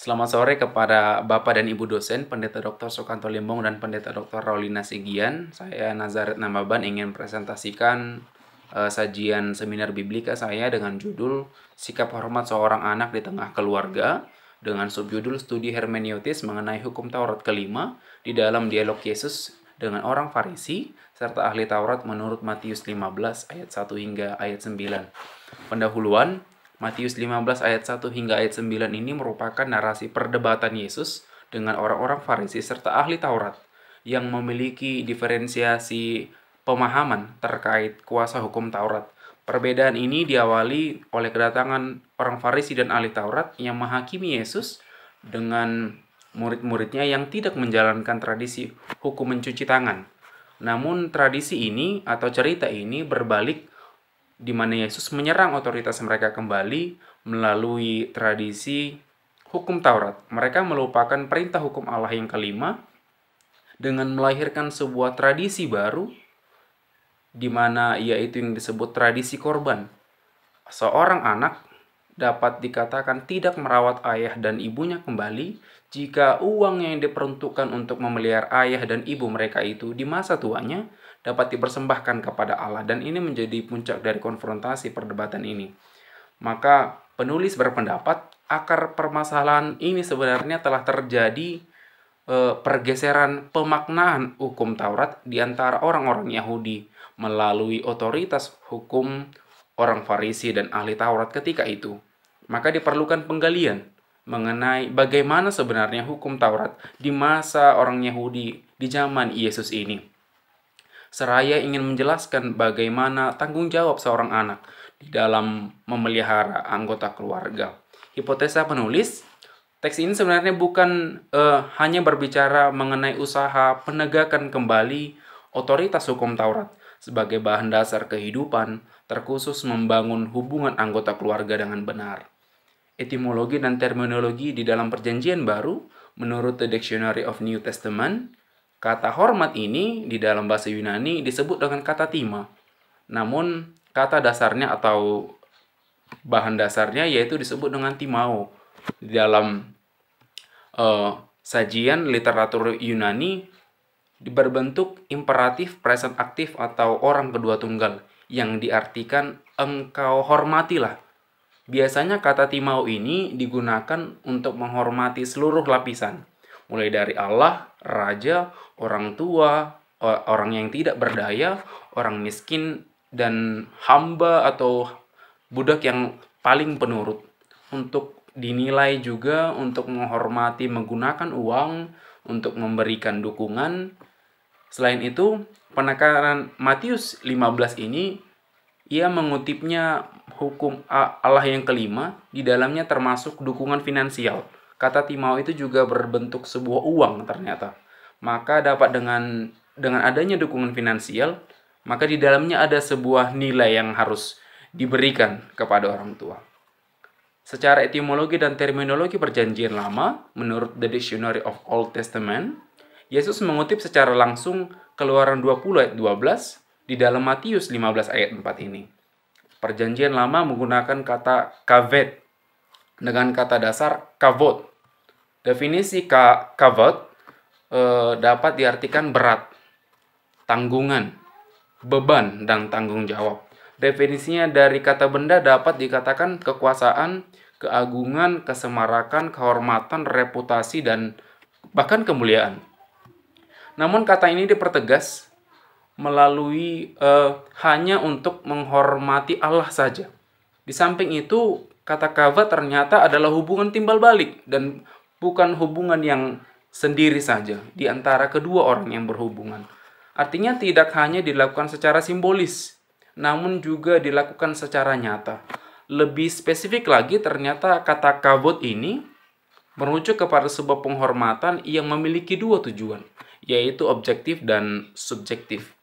Selamat sore kepada Bapak dan Ibu dosen, Pendeta Dr. Sukanto Limbong dan Pendeta Dr. Raulina Sigian. Saya Nazaret Namaban ingin presentasikan uh, sajian seminar biblika saya dengan judul Sikap Hormat Seorang Anak di Tengah Keluarga dengan subjudul Studi Hermeneutis mengenai Hukum Taurat kelima di dalam dialog Yesus dengan orang Farisi serta ahli Taurat menurut Matius 15 ayat 1 hingga ayat 9. Pendahuluan, Matius 15 ayat 1 hingga ayat 9 ini merupakan narasi perdebatan Yesus dengan orang-orang Farisi serta ahli Taurat yang memiliki diferensiasi pemahaman terkait kuasa hukum Taurat. Perbedaan ini diawali oleh kedatangan orang Farisi dan ahli Taurat yang menghakimi Yesus dengan murid-muridnya yang tidak menjalankan tradisi hukum mencuci tangan. Namun tradisi ini atau cerita ini berbalik di mana Yesus menyerang otoritas mereka kembali melalui tradisi hukum Taurat. Mereka melupakan perintah hukum Allah yang kelima dengan melahirkan sebuah tradisi baru di mana yaitu yang disebut tradisi korban. Seorang anak dapat dikatakan tidak merawat ayah dan ibunya kembali jika uang yang diperuntukkan untuk memelihara ayah dan ibu mereka itu di masa tuanya dapat dipersembahkan kepada Allah dan ini menjadi puncak dari konfrontasi perdebatan ini. Maka penulis berpendapat akar permasalahan ini sebenarnya telah terjadi e, pergeseran pemaknaan hukum Taurat di antara orang-orang Yahudi melalui otoritas hukum orang Farisi dan ahli Taurat ketika itu. Maka diperlukan penggalian mengenai bagaimana sebenarnya hukum Taurat di masa orang Yahudi di zaman Yesus ini seraya ingin menjelaskan bagaimana tanggung jawab seorang anak di dalam memelihara anggota keluarga. Hipotesa penulis, teks ini sebenarnya bukan uh, hanya berbicara mengenai usaha penegakan kembali otoritas hukum Taurat sebagai bahan dasar kehidupan, terkhusus membangun hubungan anggota keluarga dengan benar. Etimologi dan terminologi di dalam perjanjian baru, menurut The Dictionary of New Testament, Kata hormat ini di dalam bahasa Yunani disebut dengan kata tima. Namun kata dasarnya atau bahan dasarnya yaitu disebut dengan timao. Di dalam uh, sajian literatur Yunani berbentuk imperatif present aktif atau orang kedua tunggal yang diartikan engkau hormatilah. Biasanya kata timau ini digunakan untuk menghormati seluruh lapisan mulai dari Allah, raja, orang tua, orang yang tidak berdaya, orang miskin dan hamba atau budak yang paling penurut untuk dinilai juga untuk menghormati menggunakan uang untuk memberikan dukungan. Selain itu, penekanan Matius 15 ini ia mengutipnya hukum Allah yang kelima di dalamnya termasuk dukungan finansial Kata timau itu juga berbentuk sebuah uang ternyata. Maka dapat dengan dengan adanya dukungan finansial, maka di dalamnya ada sebuah nilai yang harus diberikan kepada orang tua. Secara etimologi dan terminologi perjanjian lama, menurut The Dictionary of Old Testament, Yesus mengutip secara langsung Keluaran 20 ayat 12 di dalam Matius 15 ayat 4 ini. Perjanjian lama menggunakan kata kavet dengan kata dasar kavot Definisi ka e, dapat diartikan berat, tanggungan, beban, dan tanggung jawab. Definisinya dari kata benda dapat dikatakan kekuasaan, keagungan, kesemarakan, kehormatan, reputasi, dan bahkan kemuliaan. Namun kata ini dipertegas melalui e, hanya untuk menghormati Allah saja. Di samping itu, kata kavat ternyata adalah hubungan timbal balik dan bukan hubungan yang sendiri saja di antara kedua orang yang berhubungan. Artinya tidak hanya dilakukan secara simbolis, namun juga dilakukan secara nyata. Lebih spesifik lagi ternyata kata kabut ini merujuk kepada sebuah penghormatan yang memiliki dua tujuan, yaitu objektif dan subjektif.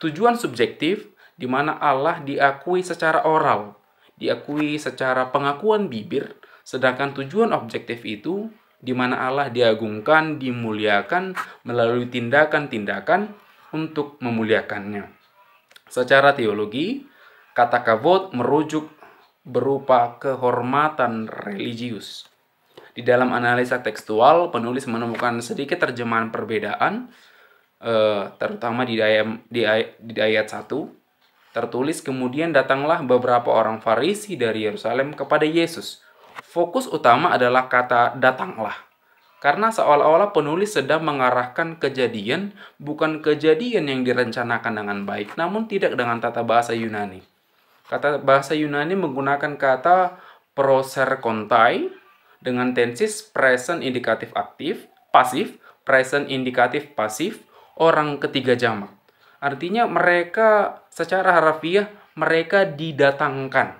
Tujuan subjektif di mana Allah diakui secara oral, diakui secara pengakuan bibir, sedangkan tujuan objektif itu di mana Allah diagungkan, dimuliakan melalui tindakan-tindakan untuk memuliakannya. Secara teologi, kata kabut merujuk berupa kehormatan religius. Di dalam analisa tekstual, penulis menemukan sedikit terjemahan perbedaan, eh, terutama di, ayat, di, ayat, di ayat 1. Tertulis, kemudian datanglah beberapa orang farisi dari Yerusalem kepada Yesus, fokus utama adalah kata datanglah. Karena seolah-olah penulis sedang mengarahkan kejadian, bukan kejadian yang direncanakan dengan baik, namun tidak dengan tata bahasa Yunani. Kata bahasa Yunani menggunakan kata proserkontai dengan tensis present indikatif aktif, pasif, present indikatif pasif, orang ketiga jamak. Artinya mereka secara harfiah mereka didatangkan.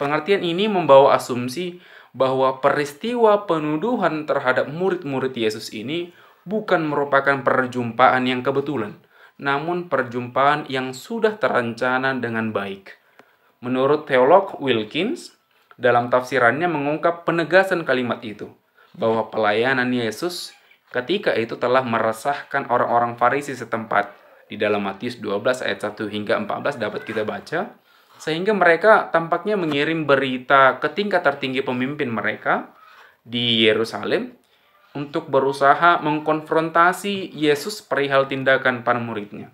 Pengertian ini membawa asumsi bahwa peristiwa penuduhan terhadap murid-murid Yesus ini bukan merupakan perjumpaan yang kebetulan, namun perjumpaan yang sudah terencana dengan baik. Menurut teolog Wilkins, dalam tafsirannya mengungkap penegasan kalimat itu, bahwa pelayanan Yesus ketika itu telah meresahkan orang-orang Farisi setempat. Di dalam Matius 12 ayat 1 hingga 14 dapat kita baca, sehingga mereka tampaknya mengirim berita ke tingkat tertinggi pemimpin mereka di Yerusalem untuk berusaha mengkonfrontasi Yesus perihal tindakan para muridnya.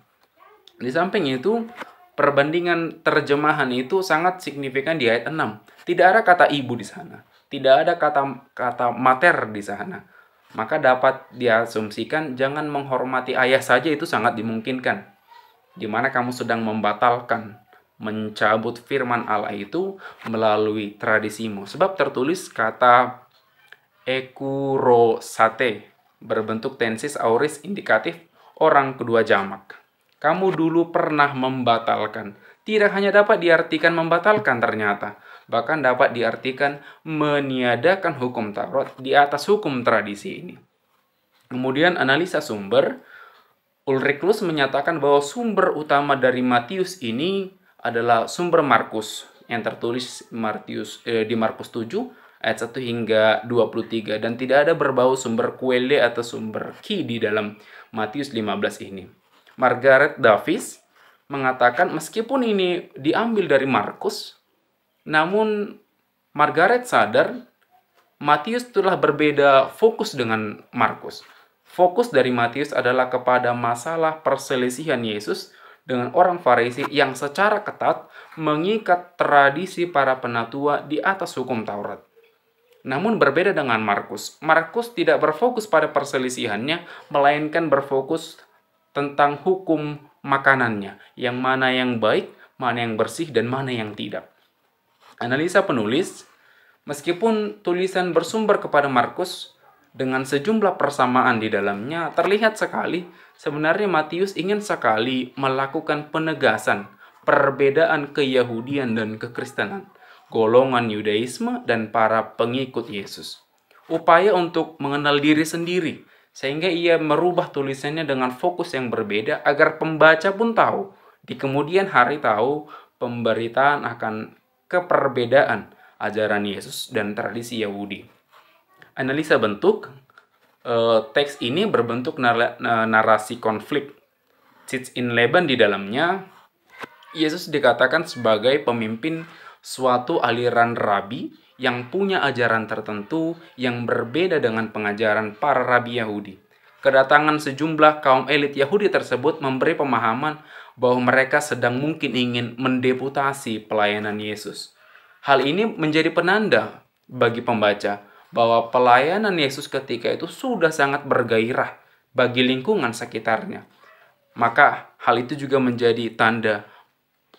Di samping itu, perbandingan terjemahan itu sangat signifikan di ayat 6. Tidak ada kata ibu di sana. Tidak ada kata kata mater di sana. Maka dapat diasumsikan jangan menghormati ayah saja itu sangat dimungkinkan. Di mana kamu sedang membatalkan mencabut firman Allah itu melalui tradisimu. Sebab tertulis kata ekurosate berbentuk tensis auris indikatif orang kedua jamak. Kamu dulu pernah membatalkan. Tidak hanya dapat diartikan membatalkan ternyata, bahkan dapat diartikan meniadakan hukum Taurat di atas hukum tradisi ini. Kemudian analisa sumber, Ulriklus menyatakan bahwa sumber utama dari Matius ini adalah sumber Markus yang tertulis Martius eh, di Markus 7 ayat 1 hingga 23 dan tidak ada berbau sumber kuele atau sumber ki di dalam Matius 15 ini. Margaret Davis mengatakan meskipun ini diambil dari Markus namun Margaret sadar Matius telah berbeda fokus dengan Markus. Fokus dari Matius adalah kepada masalah perselisihan Yesus dengan orang Farisi yang secara ketat mengikat tradisi para penatua di atas hukum Taurat. Namun berbeda dengan Markus, Markus tidak berfokus pada perselisihannya, melainkan berfokus tentang hukum makanannya, yang mana yang baik, mana yang bersih, dan mana yang tidak. Analisa penulis, meskipun tulisan bersumber kepada Markus, dengan sejumlah persamaan di dalamnya, terlihat sekali sebenarnya Matius ingin sekali melakukan penegasan perbedaan keyahudian dan kekristenan, golongan Yudaisme dan para pengikut Yesus. Upaya untuk mengenal diri sendiri, sehingga ia merubah tulisannya dengan fokus yang berbeda agar pembaca pun tahu. Di kemudian hari tahu pemberitaan akan keperbedaan ajaran Yesus dan tradisi Yahudi analisa bentuk, uh, teks ini berbentuk nar eh, narasi konflik. Sits in Leban di dalamnya, Yesus dikatakan sebagai pemimpin suatu aliran rabi yang punya ajaran tertentu yang berbeda dengan pengajaran para rabi Yahudi. Kedatangan sejumlah kaum elit Yahudi tersebut memberi pemahaman bahwa mereka sedang mungkin ingin mendeputasi pelayanan Yesus. Hal ini menjadi penanda bagi pembaca bahwa pelayanan Yesus ketika itu sudah sangat bergairah bagi lingkungan sekitarnya. Maka hal itu juga menjadi tanda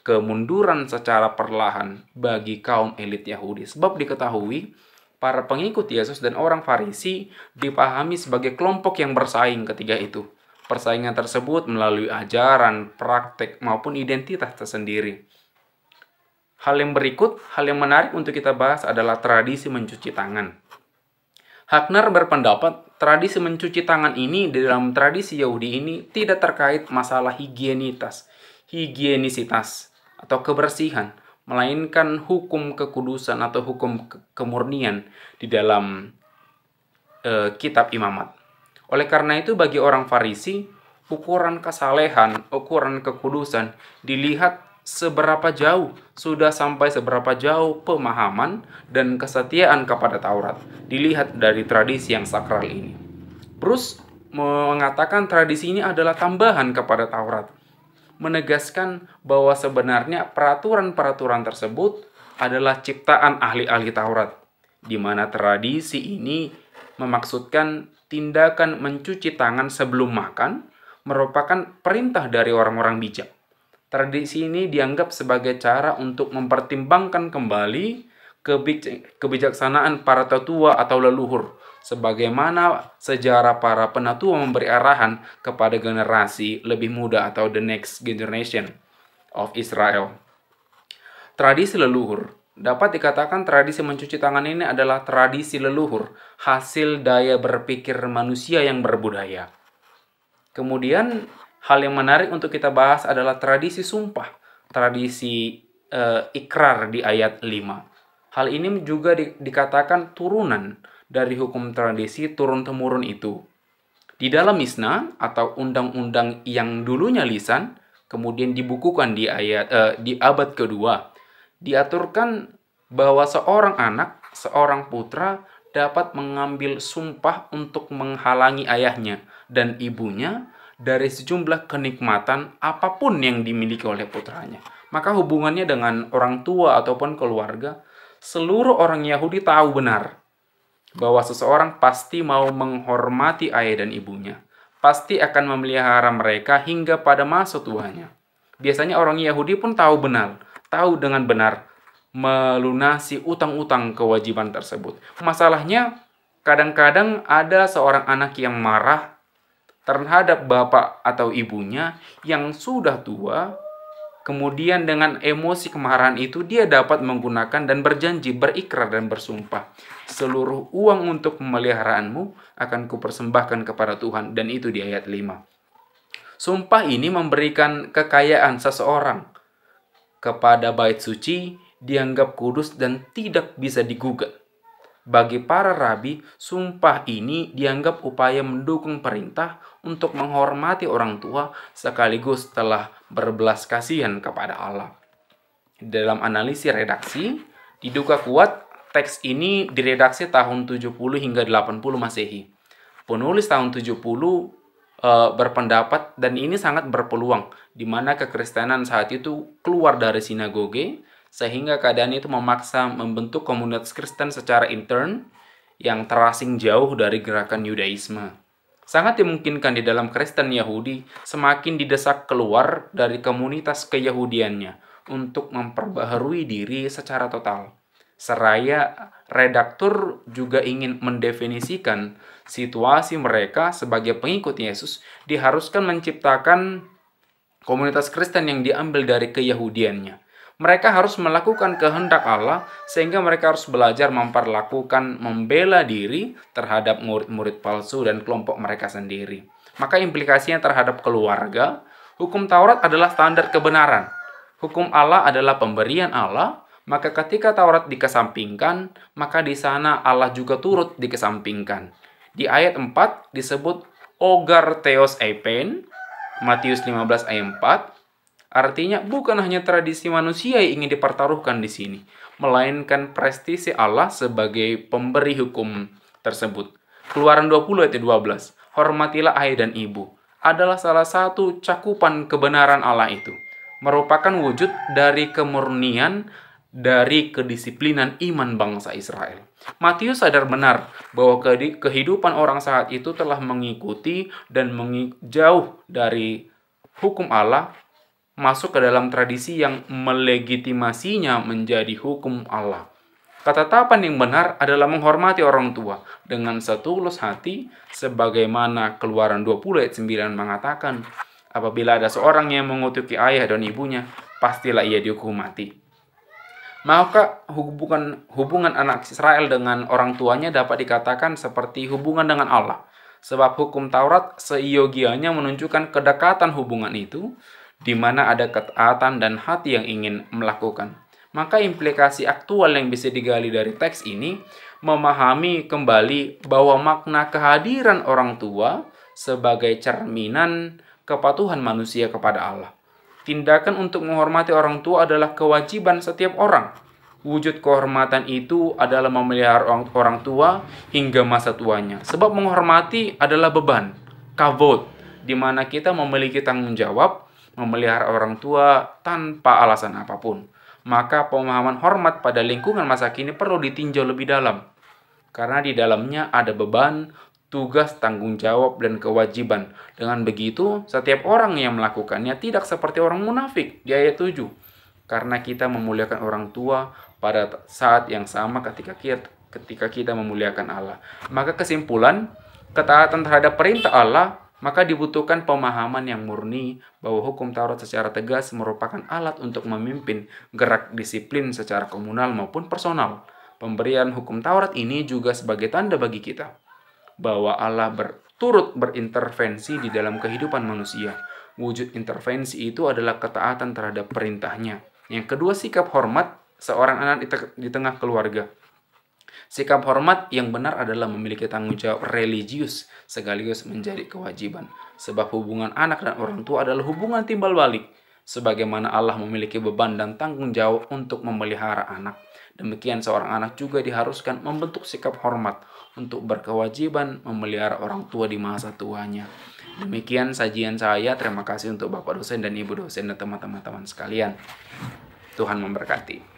kemunduran secara perlahan bagi kaum elit Yahudi. Sebab diketahui para pengikut Yesus dan orang Farisi dipahami sebagai kelompok yang bersaing ketika itu. Persaingan tersebut melalui ajaran, praktek, maupun identitas tersendiri. Hal yang berikut, hal yang menarik untuk kita bahas adalah tradisi mencuci tangan. Hakner berpendapat tradisi mencuci tangan ini di dalam tradisi Yahudi ini tidak terkait masalah higienitas, higienisitas atau kebersihan, melainkan hukum kekudusan atau hukum ke kemurnian di dalam e, kitab imamat. Oleh karena itu bagi orang Farisi, ukuran kesalehan, ukuran kekudusan dilihat seberapa jauh, sudah sampai seberapa jauh pemahaman dan kesetiaan kepada Taurat, dilihat dari tradisi yang sakral ini. Bruce mengatakan tradisi ini adalah tambahan kepada Taurat, menegaskan bahwa sebenarnya peraturan-peraturan tersebut adalah ciptaan ahli-ahli Taurat, di mana tradisi ini memaksudkan tindakan mencuci tangan sebelum makan merupakan perintah dari orang-orang bijak Tradisi ini dianggap sebagai cara untuk mempertimbangkan kembali kebijaksanaan para tetua atau leluhur sebagaimana sejarah para penatua memberi arahan kepada generasi lebih muda atau the next generation of Israel. Tradisi leluhur dapat dikatakan tradisi mencuci tangan ini adalah tradisi leluhur, hasil daya berpikir manusia yang berbudaya. Kemudian hal yang menarik untuk kita bahas adalah tradisi sumpah, tradisi e, ikrar di ayat 5. Hal ini juga di, dikatakan turunan dari hukum tradisi turun-temurun itu. Di dalam Misna atau undang-undang yang dulunya lisan, kemudian dibukukan di ayat e, di abad kedua, diaturkan bahwa seorang anak, seorang putra dapat mengambil sumpah untuk menghalangi ayahnya dan ibunya dari sejumlah kenikmatan apapun yang dimiliki oleh putranya. Maka hubungannya dengan orang tua ataupun keluarga, seluruh orang Yahudi tahu benar bahwa seseorang pasti mau menghormati ayah dan ibunya, pasti akan memelihara mereka hingga pada masa tuanya. Biasanya orang Yahudi pun tahu benar, tahu dengan benar melunasi utang-utang kewajiban tersebut. Masalahnya, kadang-kadang ada seorang anak yang marah terhadap bapak atau ibunya yang sudah tua, kemudian dengan emosi kemarahan itu dia dapat menggunakan dan berjanji, berikrar dan bersumpah, seluruh uang untuk pemeliharaanmu akan kupersembahkan kepada Tuhan dan itu di ayat 5. Sumpah ini memberikan kekayaan seseorang kepada bait suci dianggap kudus dan tidak bisa digugat. Bagi para rabi, sumpah ini dianggap upaya mendukung perintah untuk menghormati orang tua sekaligus telah berbelas kasihan kepada Allah. Dalam analisis redaksi, diduga kuat teks ini diredaksi tahun 70 hingga 80 Masehi. Penulis tahun 70 e, berpendapat dan ini sangat berpeluang di mana kekristenan saat itu keluar dari sinagoge sehingga keadaan itu memaksa membentuk komunitas Kristen secara intern yang terasing jauh dari gerakan Yudaisme. Sangat dimungkinkan di dalam Kristen Yahudi semakin didesak keluar dari komunitas keyahudiannya untuk memperbaharui diri secara total. Seraya redaktur juga ingin mendefinisikan situasi mereka sebagai pengikut Yesus diharuskan menciptakan komunitas Kristen yang diambil dari keyahudiannya. Mereka harus melakukan kehendak Allah sehingga mereka harus belajar memperlakukan membela diri terhadap murid-murid palsu dan kelompok mereka sendiri. Maka implikasinya terhadap keluarga, hukum Taurat adalah standar kebenaran. Hukum Allah adalah pemberian Allah, maka ketika Taurat dikesampingkan, maka di sana Allah juga turut dikesampingkan. Di ayat 4 disebut ogar theos epen, Matius 15 ayat 4, Artinya bukan hanya tradisi manusia yang ingin dipertaruhkan di sini, melainkan prestisi Allah sebagai pemberi hukum tersebut. Keluaran 20 ayat 12, hormatilah ayah dan ibu, adalah salah satu cakupan kebenaran Allah itu. Merupakan wujud dari kemurnian dari kedisiplinan iman bangsa Israel. Matius sadar benar bahwa kehidupan orang saat itu telah mengikuti dan menjauh dari hukum Allah masuk ke dalam tradisi yang melegitimasinya menjadi hukum Allah. Kata Ketetapan yang benar adalah menghormati orang tua dengan setulus hati sebagaimana keluaran 20 ayat 9 mengatakan apabila ada seorang yang mengutuki ayah dan ibunya pastilah ia dihukum mati. Maka hubungan, hubungan anak Israel dengan orang tuanya dapat dikatakan seperti hubungan dengan Allah. Sebab hukum Taurat seiyogianya menunjukkan kedekatan hubungan itu di mana ada ketaatan dan hati yang ingin melakukan. Maka implikasi aktual yang bisa digali dari teks ini memahami kembali bahwa makna kehadiran orang tua sebagai cerminan kepatuhan manusia kepada Allah. Tindakan untuk menghormati orang tua adalah kewajiban setiap orang. Wujud kehormatan itu adalah memelihara orang tua hingga masa tuanya. Sebab menghormati adalah beban, kavod, di mana kita memiliki tanggung jawab memelihara orang tua tanpa alasan apapun. Maka pemahaman hormat pada lingkungan masa kini perlu ditinjau lebih dalam. Karena di dalamnya ada beban, tugas, tanggung jawab, dan kewajiban. Dengan begitu, setiap orang yang melakukannya tidak seperti orang munafik di ayat 7. Karena kita memuliakan orang tua pada saat yang sama ketika kita ketika kita memuliakan Allah. Maka kesimpulan, ketaatan terhadap perintah Allah maka dibutuhkan pemahaman yang murni bahwa hukum Taurat secara tegas merupakan alat untuk memimpin gerak disiplin secara komunal maupun personal. Pemberian hukum Taurat ini juga sebagai tanda bagi kita bahwa Allah berturut berintervensi di dalam kehidupan manusia. Wujud intervensi itu adalah ketaatan terhadap perintahnya. Yang kedua, sikap hormat seorang anak di tengah keluarga Sikap hormat yang benar adalah memiliki tanggung jawab religius sekaligus menjadi kewajiban. Sebab hubungan anak dan orang tua adalah hubungan timbal balik. Sebagaimana Allah memiliki beban dan tanggung jawab untuk memelihara anak. Demikian seorang anak juga diharuskan membentuk sikap hormat untuk berkewajiban memelihara orang tua di masa tuanya. Demikian sajian saya. Terima kasih untuk Bapak dosen dan Ibu dosen dan teman-teman sekalian. Tuhan memberkati.